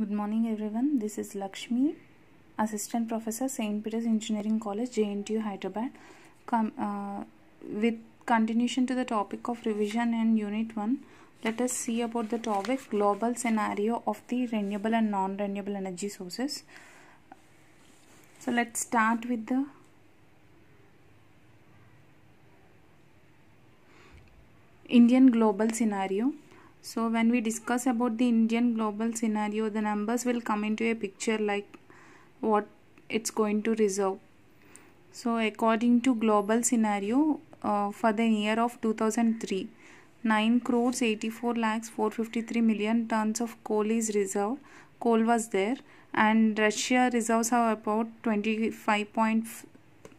Good morning, everyone. This is Lakshmi, Assistant Professor, St. Peter's Engineering College, JNTU, Hyderabad. Com uh, with continuation to the topic of revision and Unit 1, let us see about the topic Global Scenario of the Renewable and Non Renewable Energy Sources. So, let's start with the Indian global scenario. So when we discuss about the Indian global scenario, the numbers will come into a picture like what it's going to reserve. So according to global scenario uh, for the year of 2003, 9 crores 84 lakhs 453 million tons of coal is reserved. Coal was there and Russia reserves have about 25.5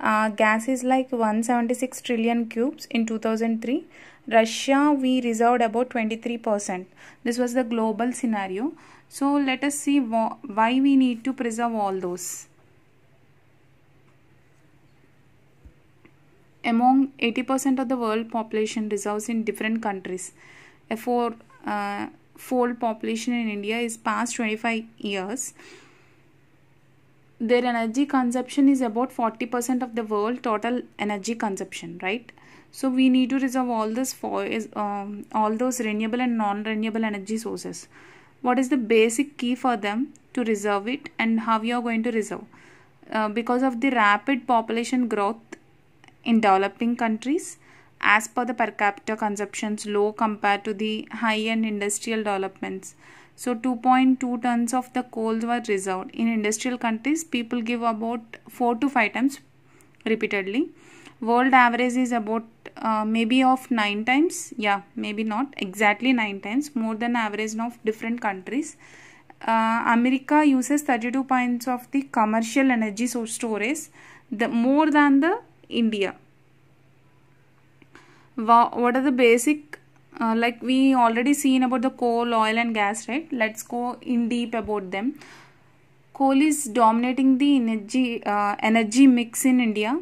Uh, gas is like 176 trillion cubes in 2003. Russia, we reserved about 23%. This was the global scenario. So let us see why we need to preserve all those. Among 80% of the world population reserves in different countries. A four, uh, fold population in India is past 25 years their energy consumption is about 40% of the world total energy consumption right so we need to reserve all this for is um, all those renewable and non-renewable energy sources what is the basic key for them to reserve it and how you are going to reserve uh, because of the rapid population growth in developing countries as per the per capita consumptions low compared to the high-end industrial developments. So 2.2 tons of the coal were reserved. In industrial countries, people give about 4 to 5 times repeatedly. World average is about uh, maybe of 9 times. Yeah, maybe not exactly 9 times. More than average of different countries. Uh, America uses 32 points of the commercial energy source storage. The, more than the India what are the basic uh, like we already seen about the coal oil and gas right let's go in deep about them coal is dominating the energy uh, energy mix in india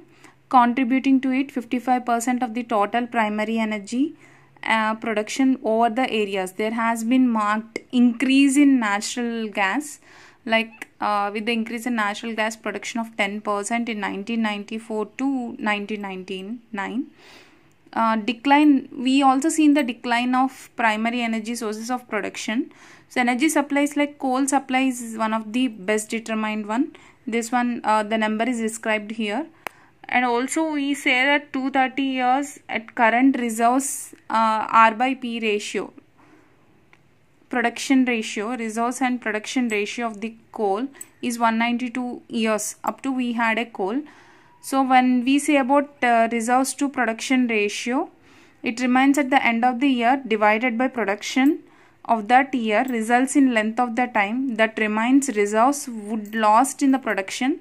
contributing to it 55% of the total primary energy uh, production over the areas there has been marked increase in natural gas like uh, with the increase in natural gas production of 10% in 1994 to 1999 uh, decline we also seen the decline of primary energy sources of production so energy supplies like coal supplies is one of the best determined one this one uh, the number is described here and also we say that 230 years at current reserves uh, r by p ratio production ratio resource and production ratio of the coal is 192 years up to we had a coal so when we say about uh, reserves to production ratio, it remains at the end of the year divided by production of that year results in length of the time that remains reserves would lost in the production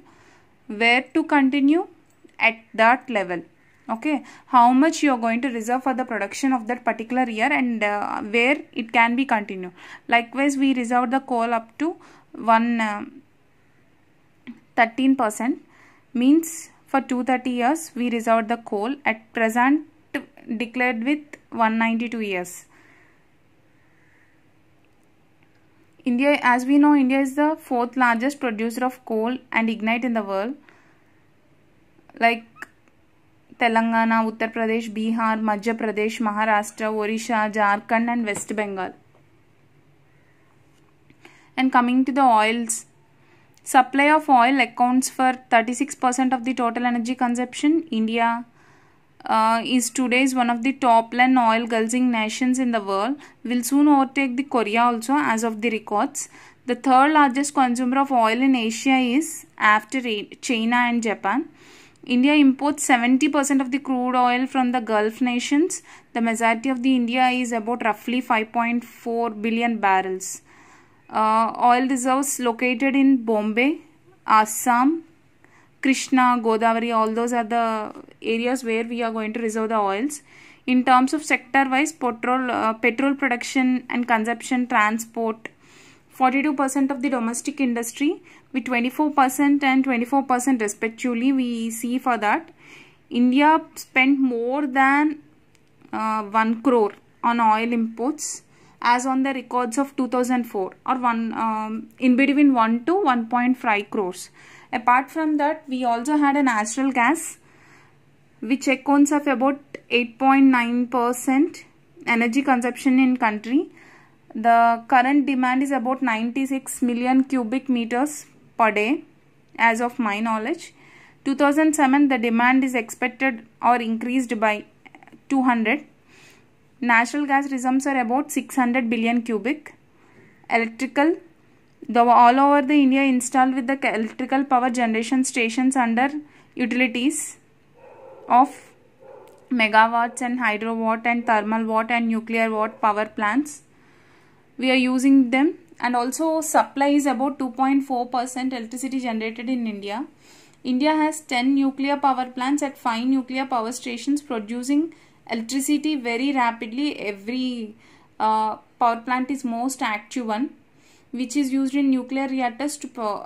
where to continue at that level okay how much you are going to reserve for the production of that particular year and uh, where it can be continued likewise we reserve the coal up to 1 uh, 13 uh, percent means for 230 years, we reserved the coal at present declared with 192 years. India, as we know, India is the fourth largest producer of coal and ignite in the world. Like Telangana, Uttar Pradesh, Bihar, Madhya Pradesh, Maharashtra, Orisha, Jharkhand and West Bengal. And coming to the oils, Supply of oil accounts for 36% of the total energy consumption. India uh, is today is one of the top land oil gulching nations in the world. Will soon overtake the Korea also as of the records. The third largest consumer of oil in Asia is after China and Japan. India imports 70% of the crude oil from the Gulf nations. The majority of the India is about roughly 5.4 billion barrels uh, oil reserves located in Bombay, Assam, Krishna, Godavari, all those are the areas where we are going to reserve the oils. In terms of sector wise, petrol, uh, petrol production and consumption, transport, 42% of the domestic industry with 24% and 24% respectively we see for that. India spent more than uh, 1 crore on oil imports as on the records of 2004 or one um, in between 1 to 1.5 crores. Apart from that, we also had a natural gas which accounts of about 8.9% energy consumption in country. The current demand is about 96 million cubic meters per day as of my knowledge. 2007 the demand is expected or increased by 200 natural gas reserves are about 600 billion cubic electrical the all over the india installed with the electrical power generation stations under utilities of megawatts and hydro watt and thermal watt and nuclear watt power plants we are using them and also supply is about 2.4% electricity generated in india india has 10 nuclear power plants at 5 nuclear power stations producing electricity very rapidly every uh, power plant is most active one which is used in nuclear reactors to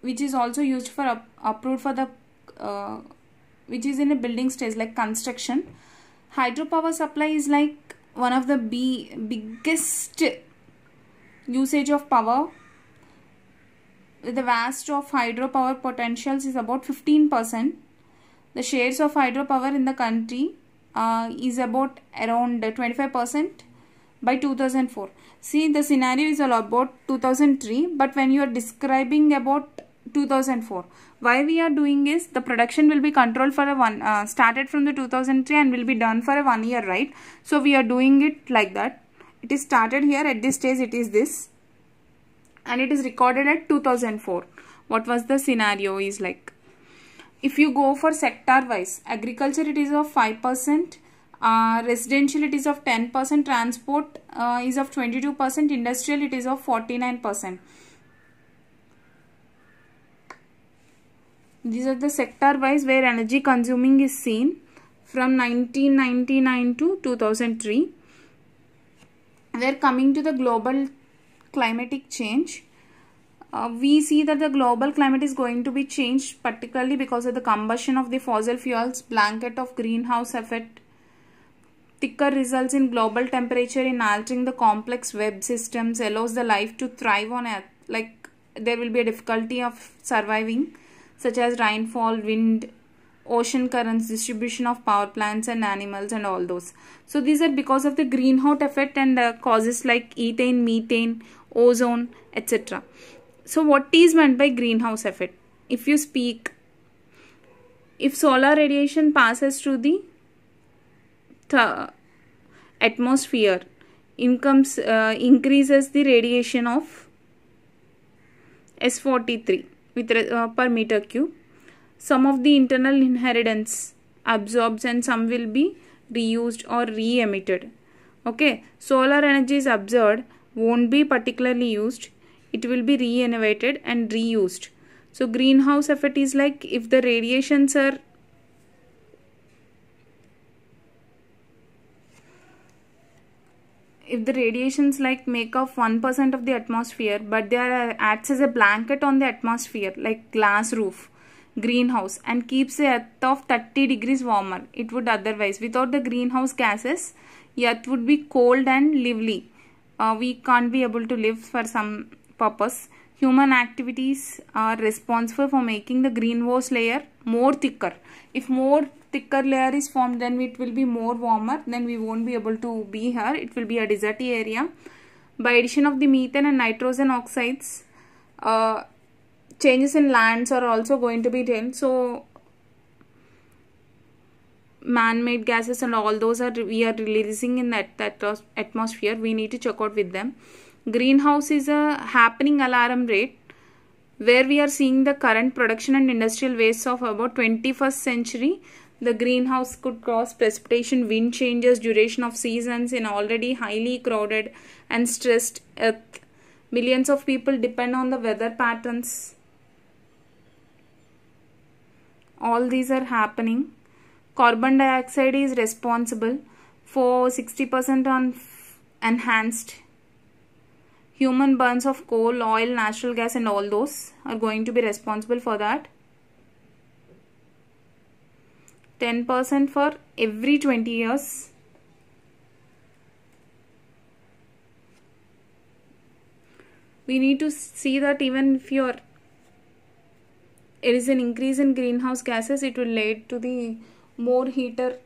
which is also used for up, approved for the uh, which is in a building stage like construction hydropower supply is like one of the b biggest usage of power the vast of hydropower potentials is about 15 percent the shares of hydropower in the country uh, is about around 25% by 2004. See the scenario is about 2003 but when you are describing about 2004 why we are doing is the production will be controlled for a one uh, started from the 2003 and will be done for a one year right so we are doing it like that it is started here at this stage it is this and it is recorded at 2004 what was the scenario is like if you go for sector wise agriculture it is of 5% uh, residential it is of 10% transport uh, is of 22% industrial it is of 49% these are the sector wise where energy consuming is seen from 1999 to 2003 we are coming to the global climatic change uh, we see that the global climate is going to be changed particularly because of the combustion of the fossil fuels, blanket of greenhouse effect, thicker results in global temperature in altering the complex web systems allows the life to thrive on earth like there will be a difficulty of surviving such as rainfall, wind, ocean currents, distribution of power plants and animals and all those. So these are because of the greenhouse effect and uh, causes like ethane, methane, ozone, etc. So what is meant by greenhouse effect? If you speak, if solar radiation passes through the th atmosphere, incomes, uh, increases the radiation of S43 with, uh, per meter cube. Some of the internal inheritance absorbs and some will be reused or re-emitted. Okay, solar energy is absorbed, won't be particularly used it will be reinnovated and reused. So greenhouse effect is like if the radiations are if the radiations like make up 1% of the atmosphere but they are uh, acts as a blanket on the atmosphere like glass roof greenhouse and keeps the earth of 30 degrees warmer it would otherwise without the greenhouse gases earth would be cold and lively uh, we can't be able to live for some purpose, human activities are responsible for making the greenhouse layer more thicker. If more thicker layer is formed then it will be more warmer then we won't be able to be here. It will be a deserty area. By addition of the methane and nitrogen oxides, uh, changes in lands are also going to be done. So man-made gases and all those are we are releasing in that, that atmosphere we need to check out with them greenhouse is a happening alarm rate where we are seeing the current production and industrial waste of about 21st century the greenhouse could cause precipitation wind changes duration of seasons in already highly crowded and stressed earth millions of people depend on the weather patterns all these are happening carbon dioxide is responsible for 60% on enhanced human burns of coal, oil, natural gas and all those are going to be responsible for that. 10% for every 20 years. We need to see that even if your there is an increase in greenhouse gases, it will lead to the more heater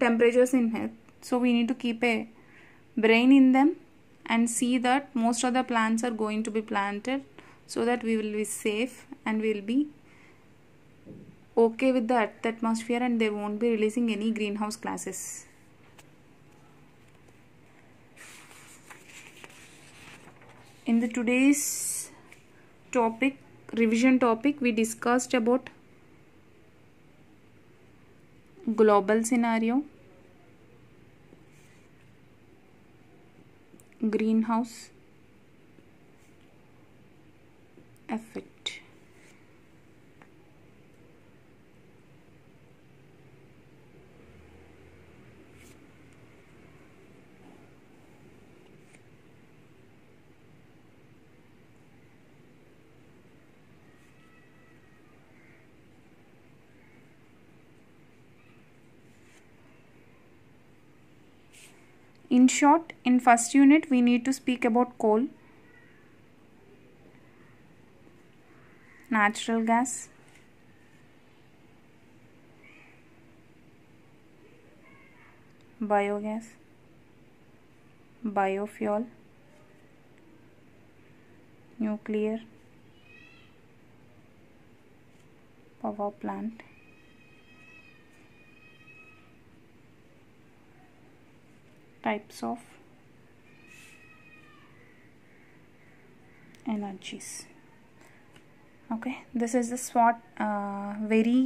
temperatures in Earth. So we need to keep a brain in them and see that most of the plants are going to be planted so that we will be safe and we will be okay with the atmosphere and they won't be releasing any greenhouse gases. In the today's topic, revision topic, we discussed about global scenario greenhouse effect In short, in first unit we need to speak about coal, natural gas, biogas, biofuel, nuclear power plant types of energies okay this is the SWOT uh, very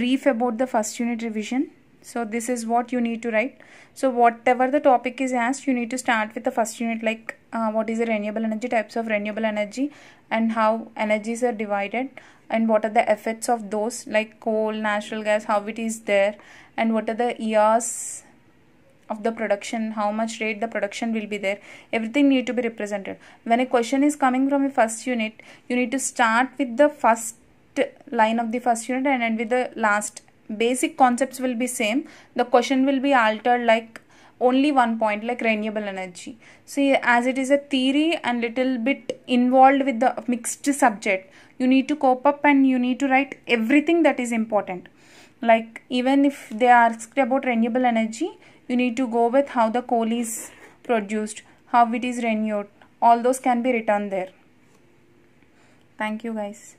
brief about the first unit revision so this is what you need to write so whatever the topic is asked you need to start with the first unit like uh, what is the renewable energy types of renewable energy and how energies are divided and what are the effects of those like coal natural gas how it is there and what are the years of the production how much rate the production will be there everything need to be represented when a question is coming from a first unit you need to start with the first line of the first unit and end with the last basic concepts will be same the question will be altered like only one point like renewable energy see as it is a theory and little bit involved with the mixed subject you need to cope up and you need to write everything that is important like even if they are asked about renewable energy you need to go with how the coal is produced how it is renewed all those can be written there thank you guys